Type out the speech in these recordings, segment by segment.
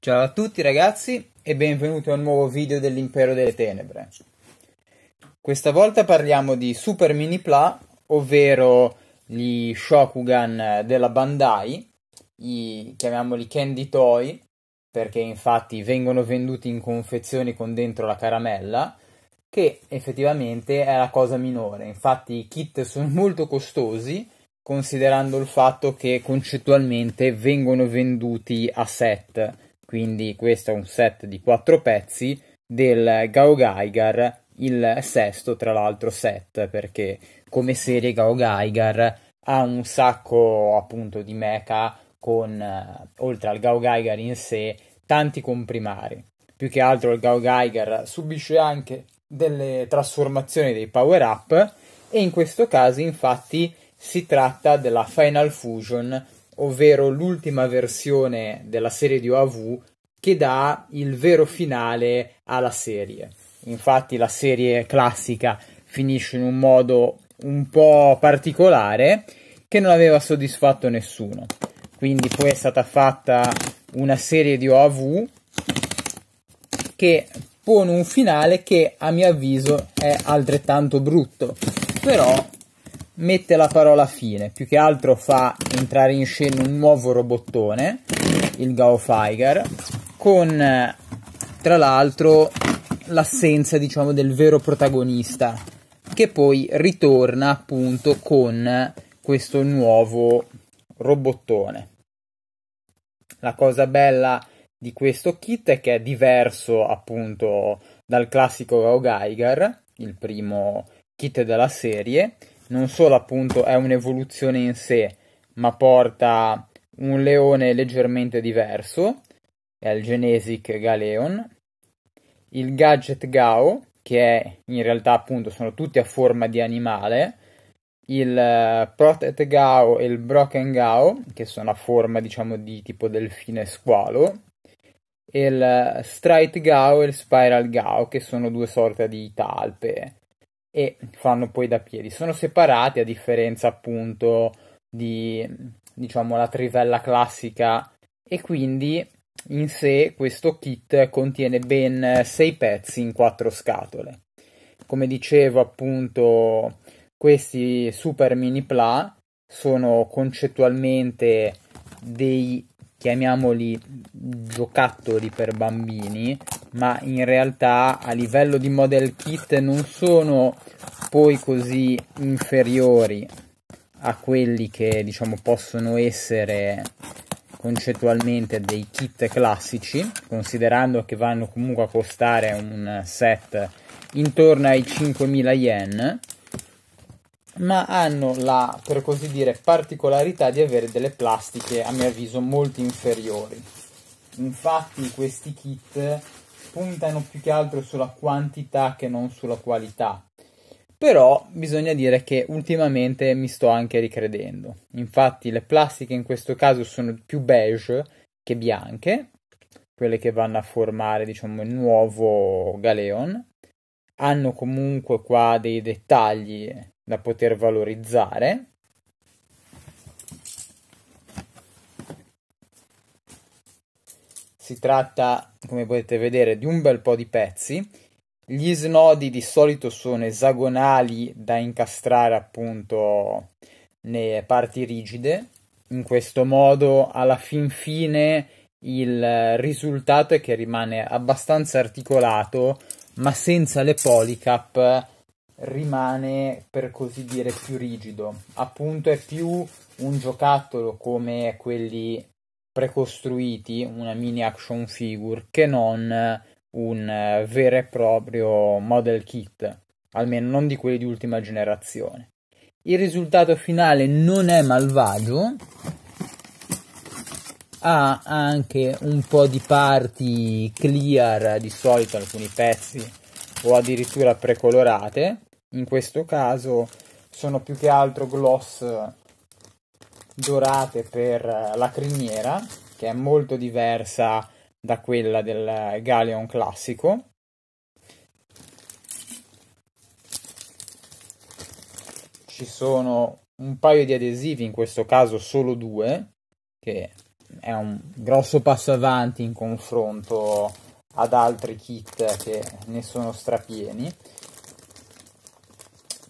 Ciao a tutti ragazzi e benvenuti a un nuovo video dell'Impero delle Tenebre. Questa volta parliamo di Super Mini Pla, ovvero gli Shokugan della Bandai, i, chiamiamoli Candy Toy, perché infatti vengono venduti in confezioni con dentro la caramella, che effettivamente è la cosa minore. Infatti i kit sono molto costosi, considerando il fatto che concettualmente vengono venduti a set quindi questo è un set di quattro pezzi del Gao Geiger, il sesto tra l'altro set, perché come serie Gao Geiger ha un sacco appunto di mecha con, eh, oltre al Gao Geiger in sé, tanti comprimari. Più che altro il Gao Geiger subisce anche delle trasformazioni dei power up e in questo caso infatti si tratta della Final Fusion ovvero l'ultima versione della serie di OAV che dà il vero finale alla serie. Infatti la serie classica finisce in un modo un po' particolare che non aveva soddisfatto nessuno. Quindi poi è stata fatta una serie di OAV che pone un finale che a mio avviso è altrettanto brutto, però mette la parola fine, più che altro fa entrare in scena un nuovo robottone, il Gao con tra l'altro l'assenza diciamo del vero protagonista che poi ritorna appunto con questo nuovo robottone. La cosa bella di questo kit è che è diverso appunto dal classico Gao il primo kit della serie, non solo appunto è un'evoluzione in sé, ma porta un leone leggermente diverso, è il Genesic Galeon, il Gadget Gao, che è, in realtà appunto sono tutti a forma di animale, il eh, Protet Gao e il Broken Gao, che sono a forma diciamo di tipo delfine squalo, e il eh, Strite Gao e il Spiral Gao, che sono due sorte di talpe e fanno poi da piedi. Sono separati a differenza appunto di diciamo la trivella classica e quindi in sé questo kit contiene ben 6 pezzi in 4 scatole. Come dicevo appunto questi super mini pla sono concettualmente dei chiamiamoli giocattoli per bambini, ma in realtà a livello di model kit non sono poi così inferiori a quelli che diciamo possono essere concettualmente dei kit classici, considerando che vanno comunque a costare un set intorno ai 5.000 yen ma hanno la, per così dire, particolarità di avere delle plastiche, a mio avviso, molto inferiori. Infatti questi kit puntano più che altro sulla quantità che non sulla qualità. Però bisogna dire che ultimamente mi sto anche ricredendo. Infatti le plastiche in questo caso sono più beige che bianche, quelle che vanno a formare diciamo il nuovo galeon. Hanno comunque qua dei dettagli da poter valorizzare. Si tratta, come potete vedere, di un bel po' di pezzi. Gli snodi di solito sono esagonali da incastrare appunto nelle parti rigide. In questo modo, alla fin fine, il risultato è che rimane abbastanza articolato, ma senza le policap rimane per così dire più rigido, appunto è più un giocattolo come quelli precostruiti, una mini action figure, che non un vero e proprio model kit, almeno non di quelli di ultima generazione. Il risultato finale non è malvagio, ha anche un po' di parti clear di solito alcuni pezzi o addirittura precolorate in questo caso sono più che altro gloss dorate per la criniera che è molto diversa da quella del Galeon classico ci sono un paio di adesivi in questo caso solo due che è un grosso passo avanti in confronto ad altri kit che ne sono strapieni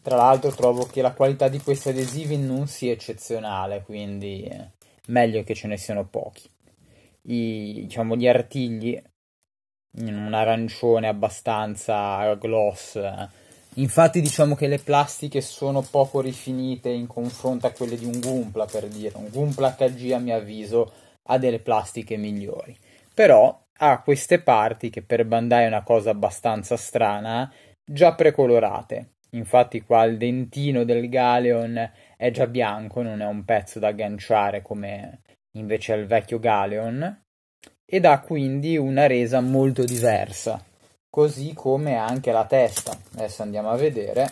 tra l'altro trovo che la qualità di questi adesivi non sia eccezionale, quindi eh, meglio che ce ne siano pochi. I, diciamo, gli artigli in un arancione abbastanza gloss. Eh. Infatti diciamo che le plastiche sono poco rifinite in confronto a quelle di un Gumpla, per dire. Un Gumpla HG a mio avviso ha delle plastiche migliori. Però ha queste parti che per Bandai è una cosa abbastanza strana, già precolorate. Infatti qua il dentino del Galeon è già bianco, non è un pezzo da agganciare come invece il vecchio Galeon ed ha quindi una resa molto diversa, così come anche la testa. Adesso andiamo a vedere.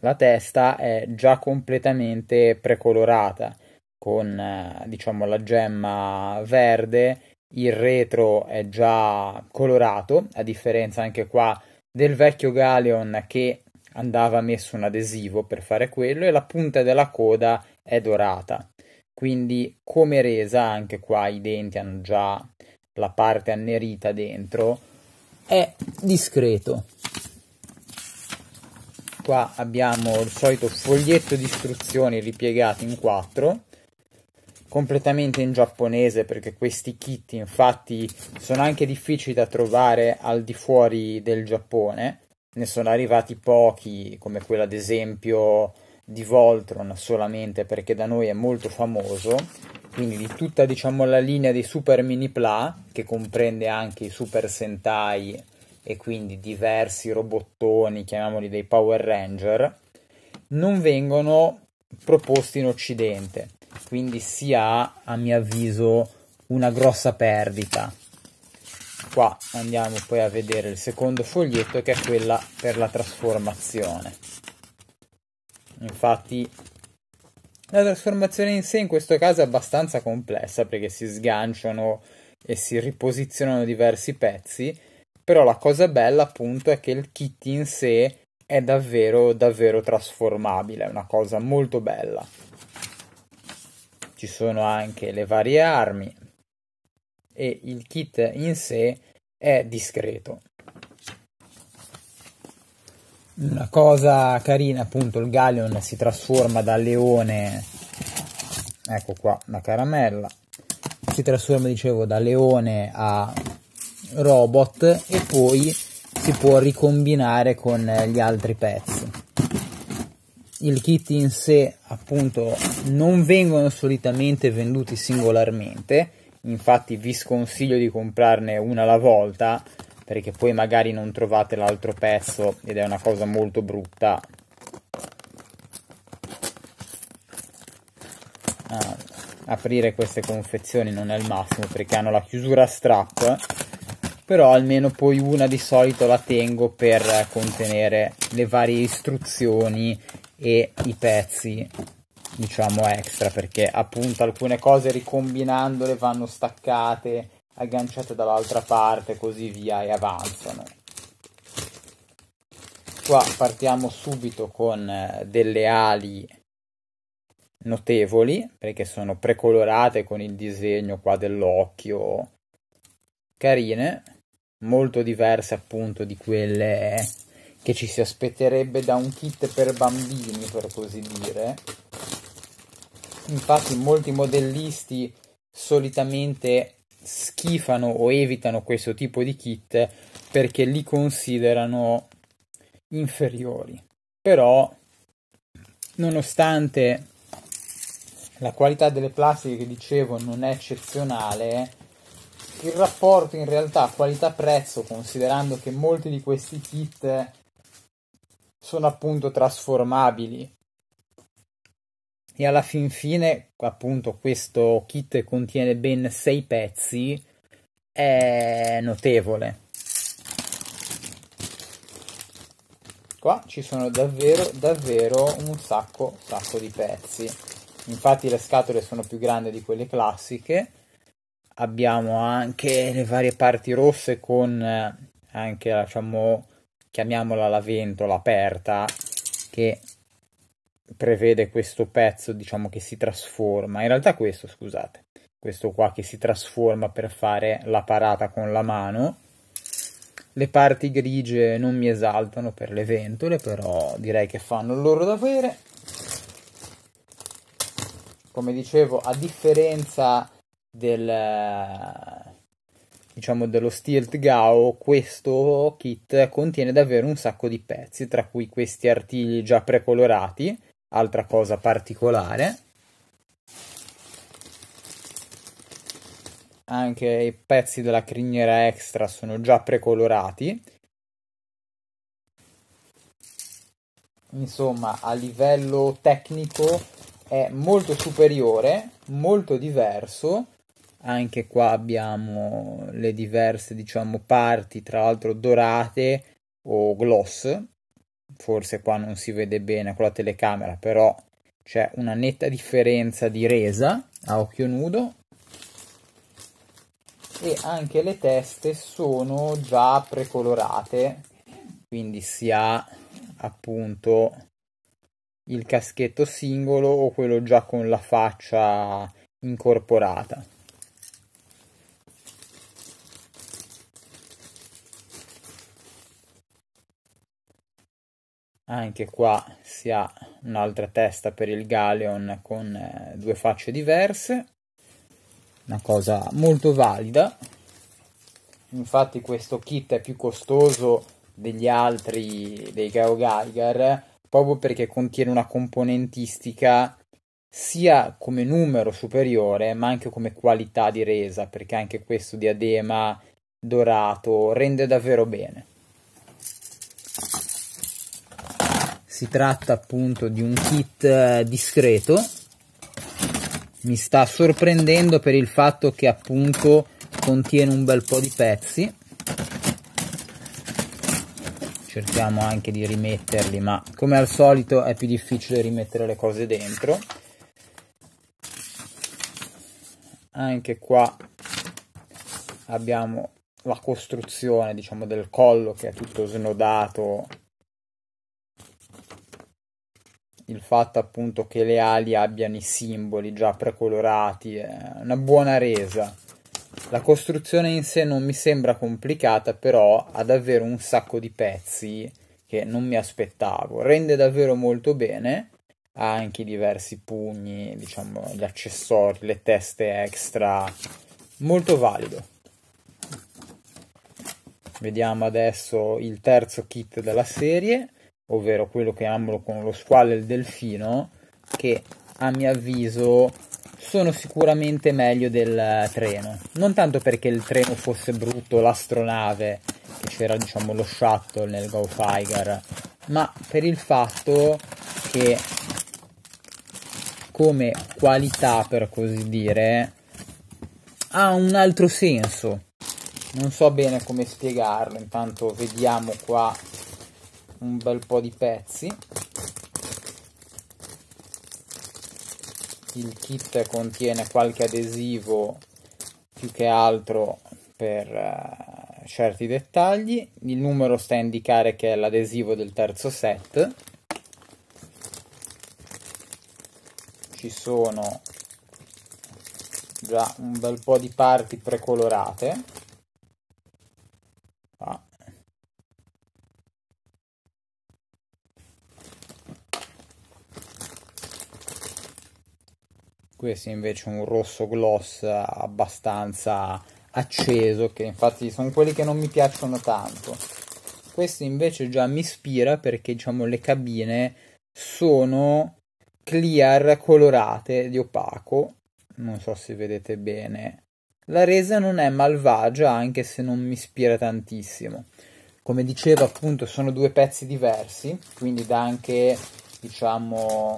La testa è già completamente precolorata con eh, diciamo la gemma verde il retro è già colorato, a differenza anche qua del vecchio Galeon che andava messo un adesivo per fare quello e la punta della coda è dorata. Quindi come resa anche qua i denti hanno già la parte annerita dentro, è discreto. Qua abbiamo il solito foglietto di istruzioni ripiegato in quattro completamente in giapponese perché questi kit infatti sono anche difficili da trovare al di fuori del Giappone. Ne sono arrivati pochi, come quello ad esempio di Voltron solamente perché da noi è molto famoso, quindi di tutta diciamo la linea dei Super Mini Pla che comprende anche i Super Sentai e quindi diversi robottoni, chiamiamoli dei Power Ranger, non vengono proposti in Occidente quindi si ha a mio avviso una grossa perdita qua andiamo poi a vedere il secondo foglietto che è quella per la trasformazione infatti la trasformazione in sé in questo caso è abbastanza complessa perché si sganciano e si riposizionano diversi pezzi però la cosa bella appunto è che il kit in sé è davvero davvero trasformabile è una cosa molto bella ci sono anche le varie armi e il kit in sé è discreto. Una cosa carina, appunto, il Galleon si trasforma da leone, ecco qua, la caramella, si trasforma, dicevo, da leone a robot e poi si può ricombinare con gli altri pezzi il kit in sé appunto non vengono solitamente venduti singolarmente infatti vi sconsiglio di comprarne una alla volta perché poi magari non trovate l'altro pezzo ed è una cosa molto brutta ah, aprire queste confezioni non è il massimo perché hanno la chiusura strap però almeno poi una di solito la tengo per contenere le varie istruzioni e i pezzi diciamo extra perché appunto alcune cose ricombinandole vanno staccate agganciate dall'altra parte così via e avanzano qua partiamo subito con eh, delle ali notevoli perché sono precolorate con il disegno qua dell'occhio carine molto diverse appunto di quelle che ci si aspetterebbe da un kit per bambini, per così dire. Infatti molti modellisti solitamente schifano o evitano questo tipo di kit perché li considerano inferiori. Però, nonostante la qualità delle plastiche che dicevo non è eccezionale, il rapporto in realtà qualità-prezzo, considerando che molti di questi kit sono appunto trasformabili e alla fin fine appunto questo kit contiene ben sei pezzi è notevole qua ci sono davvero davvero un sacco sacco di pezzi infatti le scatole sono più grandi di quelle classiche abbiamo anche le varie parti rosse con eh, anche diciamo chiamiamola la ventola aperta, che prevede questo pezzo, diciamo, che si trasforma. In realtà questo, scusate, questo qua che si trasforma per fare la parata con la mano. Le parti grigie non mi esaltano per le ventole, però direi che fanno il loro dovere. Come dicevo, a differenza del, diciamo dello Stilt Gao, questo kit contiene davvero un sacco di pezzi, tra cui questi artigli già precolorati, altra cosa particolare. Anche i pezzi della criniera extra sono già precolorati. Insomma, a livello tecnico è molto superiore, molto diverso anche qua abbiamo le diverse diciamo parti tra l'altro dorate o gloss forse qua non si vede bene con la telecamera però c'è una netta differenza di resa a occhio nudo e anche le teste sono già precolorate quindi si ha appunto il caschetto singolo o quello già con la faccia incorporata Anche qua si ha un'altra testa per il Galeon con eh, due facce diverse, una cosa molto valida. Infatti questo kit è più costoso degli altri dei Geo Geiger proprio perché contiene una componentistica sia come numero superiore ma anche come qualità di resa perché anche questo diadema dorato rende davvero bene. si tratta appunto di un kit eh, discreto mi sta sorprendendo per il fatto che appunto contiene un bel po' di pezzi cerchiamo anche di rimetterli ma come al solito è più difficile rimettere le cose dentro anche qua abbiamo la costruzione diciamo del collo che è tutto snodato il fatto appunto che le ali abbiano i simboli già precolorati, è una buona resa. La costruzione in sé non mi sembra complicata, però ha davvero un sacco di pezzi che non mi aspettavo. Rende davvero molto bene, ha anche diversi pugni, diciamo, gli accessori, le teste extra, molto valido. Vediamo adesso il terzo kit della serie ovvero quello che ambro con lo squalo e il delfino, che a mio avviso sono sicuramente meglio del eh, treno. Non tanto perché il treno fosse brutto, l'astronave, che c'era diciamo lo shuttle nel Go Figer, ma per il fatto che come qualità per così dire ha un altro senso. Non so bene come spiegarlo, intanto vediamo qua un bel po' di pezzi il kit contiene qualche adesivo più che altro per eh, certi dettagli il numero sta a indicare che è l'adesivo del terzo set ci sono già un bel po' di parti precolorate questo invece un rosso gloss abbastanza acceso, che infatti sono quelli che non mi piacciono tanto. Questo invece già mi ispira perché diciamo le cabine sono clear colorate di opaco, non so se vedete bene. La resa non è malvagia anche se non mi ispira tantissimo. Come dicevo appunto sono due pezzi diversi, quindi da anche diciamo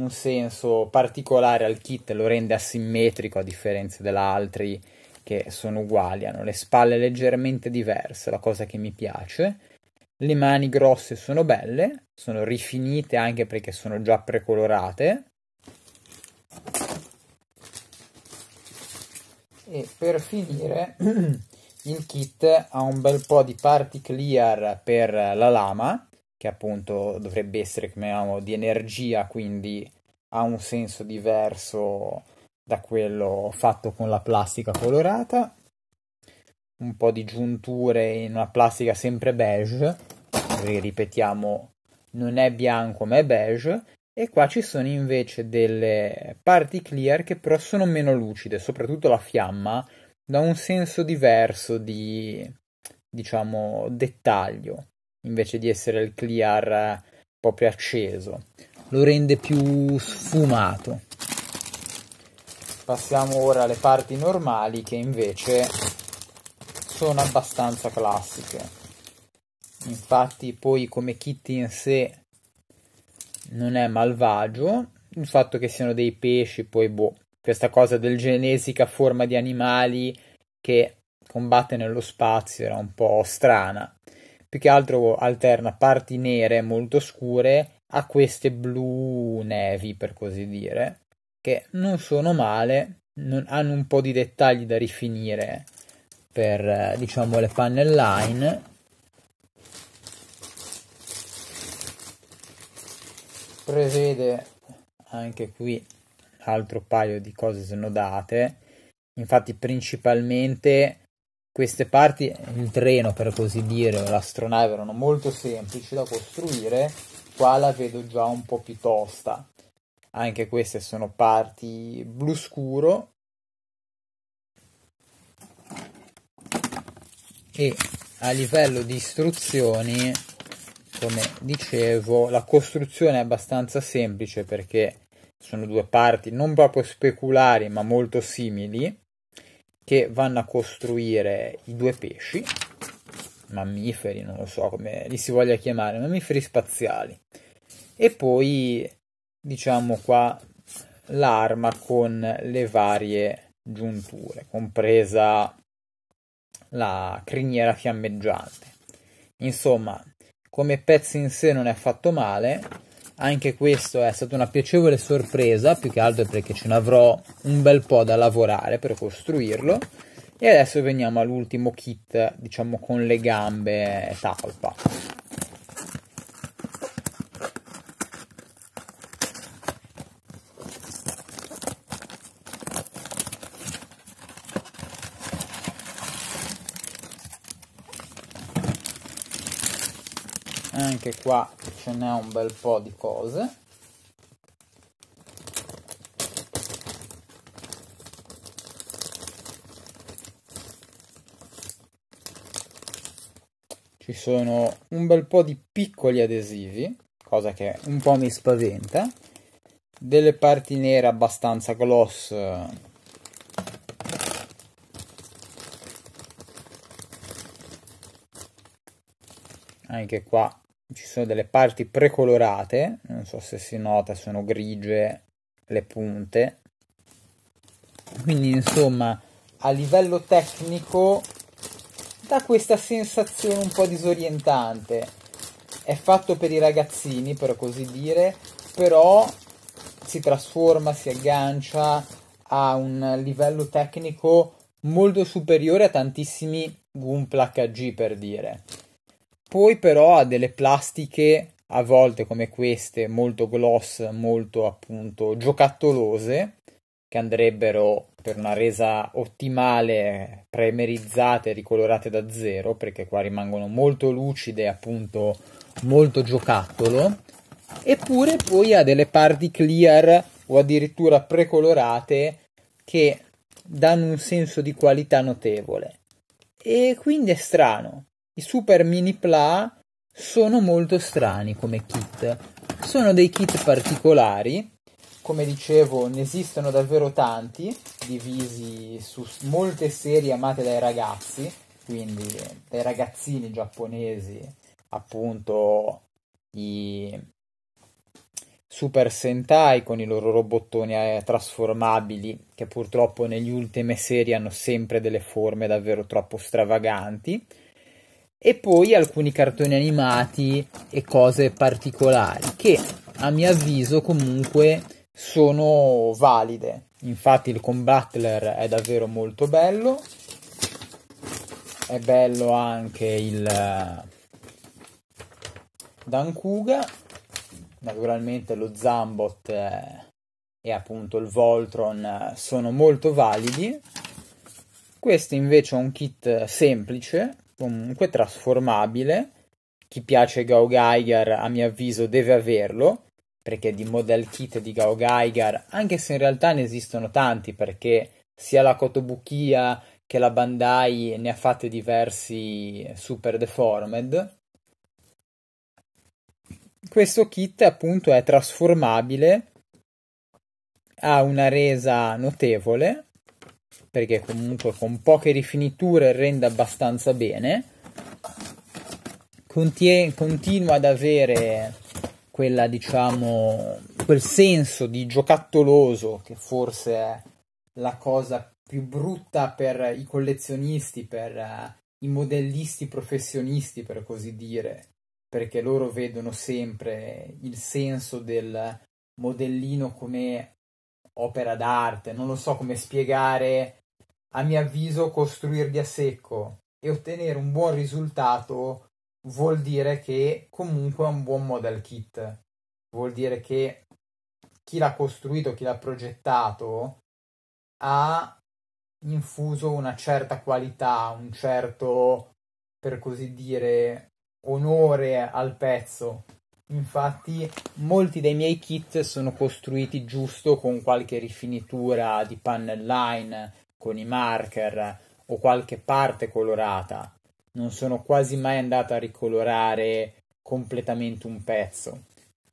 un senso particolare al kit, lo rende asimmetrico a differenza degli altri che sono uguali, hanno le spalle leggermente diverse, la cosa che mi piace. Le mani grosse sono belle, sono rifinite anche perché sono già precolorate. E per finire il kit ha un bel po' di parti clear per la lama che appunto dovrebbe essere, chiamiamolo, di energia, quindi ha un senso diverso da quello fatto con la plastica colorata. Un po' di giunture in una plastica sempre beige, ripetiamo, non è bianco ma è beige. E qua ci sono invece delle parti clear che però sono meno lucide, soprattutto la fiamma, da un senso diverso di, diciamo, dettaglio invece di essere il clear eh, proprio acceso lo rende più sfumato passiamo ora alle parti normali che invece sono abbastanza classiche infatti poi come kit in sé non è malvagio il fatto che siano dei pesci poi boh questa cosa del genesica forma di animali che combatte nello spazio era un po' strana più che altro alterna parti nere molto scure a queste blu nevi, per così dire, che non sono male, non, hanno un po' di dettagli da rifinire per, eh, diciamo, le panelline. Prevede anche qui un altro paio di cose snodate, infatti principalmente queste parti, il treno per così dire, l'astronave erano molto semplici da costruire, qua la vedo già un po' più tosta. Anche queste sono parti blu scuro e a livello di istruzioni, come dicevo, la costruzione è abbastanza semplice perché sono due parti non proprio speculari ma molto simili che vanno a costruire i due pesci, mammiferi, non lo so come li si voglia chiamare, mammiferi spaziali. E poi, diciamo qua, l'arma con le varie giunture, compresa la criniera fiammeggiante. Insomma, come pezzo in sé non è affatto male, anche questo è stata una piacevole sorpresa, più che altro perché ce ne avrò un bel po' da lavorare per costruirlo. E adesso veniamo all'ultimo kit, diciamo con le gambe e talpa. anche qua ce n'è un bel po' di cose ci sono un bel po' di piccoli adesivi cosa che un po' mi spaventa delle parti nere abbastanza gloss anche qua ci sono delle parti precolorate, non so se si nota, sono grigie le punte. Quindi insomma, a livello tecnico dà questa sensazione un po' disorientante. È fatto per i ragazzini, per così dire, però si trasforma, si aggancia a un livello tecnico molto superiore a tantissimi Goom PHG per dire poi però ha delle plastiche a volte come queste, molto gloss, molto appunto giocattolose, che andrebbero per una resa ottimale premerizzate, ricolorate da zero, perché qua rimangono molto lucide, appunto molto giocattolo, eppure poi ha delle parti clear o addirittura precolorate che danno un senso di qualità notevole. E quindi è strano, i Super Mini Pla sono molto strani come kit. Sono dei kit particolari, come dicevo ne esistono davvero tanti, divisi su molte serie amate dai ragazzi, quindi dai ragazzini giapponesi, appunto i Super Sentai con i loro robottoni eh, trasformabili, che purtroppo negli ultime serie hanno sempre delle forme davvero troppo stravaganti e poi alcuni cartoni animati e cose particolari che a mio avviso comunque sono valide. Infatti il con è davvero molto bello. È bello anche il eh, Dankuga. Naturalmente lo Zambot eh, e appunto il Voltron eh, sono molto validi. Questo invece è un kit semplice comunque trasformabile. Chi piace Gao Geiger, a mio avviso, deve averlo, perché di model kit di Gao Geiger, anche se in realtà ne esistono tanti, perché sia la Kotobukiya che la Bandai ne ha fatte diversi super deformed. Questo kit appunto è trasformabile, ha una resa notevole perché comunque con poche rifiniture rende abbastanza bene. Contie- continua ad avere quella, diciamo, quel senso di giocattoloso che forse è la cosa più brutta per i collezionisti, per uh, i modellisti professionisti, per così dire, perché loro vedono sempre il senso del modellino come opera d'arte, non lo so come spiegare, a mio avviso costruirli a secco e ottenere un buon risultato vuol dire che comunque è un buon model kit, vuol dire che chi l'ha costruito, chi l'ha progettato ha infuso una certa qualità, un certo, per così dire, onore al pezzo Infatti molti dei miei kit sono costruiti giusto con qualche rifinitura di panel line, con i marker o qualche parte colorata. Non sono quasi mai andato a ricolorare completamente un pezzo.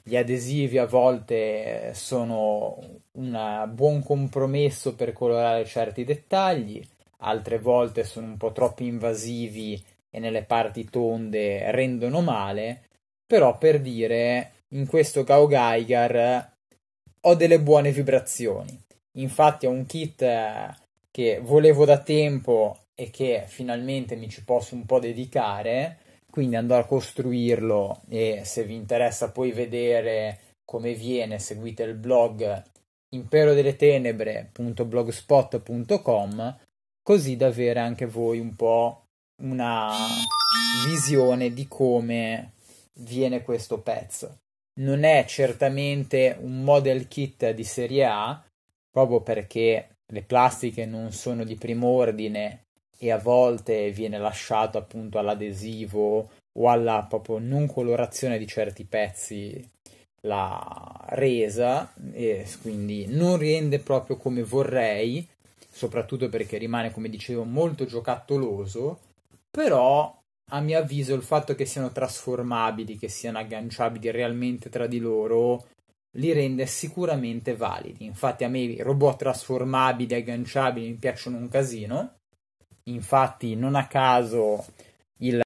Gli adesivi a volte eh, sono un buon compromesso per colorare certi dettagli, altre volte sono un po' troppo invasivi e nelle parti tonde rendono male però per dire, in questo Kao Geiger ho delle buone vibrazioni. Infatti è un kit eh, che volevo da tempo e che finalmente mi ci posso un po' dedicare, quindi andrò a costruirlo e se vi interessa poi vedere come viene seguite il blog imperodeletenebre.blogspot.com così da avere anche voi un po' una visione di come viene questo pezzo. Non è certamente un model kit di serie A, proprio perché le plastiche non sono di primo ordine e a volte viene lasciato appunto all'adesivo o alla proprio non colorazione di certi pezzi la resa e quindi non rende proprio come vorrei soprattutto perché rimane come dicevo molto giocattoloso però a mio avviso il fatto che siano trasformabili, che siano agganciabili realmente tra di loro, li rende sicuramente validi. Infatti a me i robot trasformabili, agganciabili mi piacciono un casino. Infatti non a caso il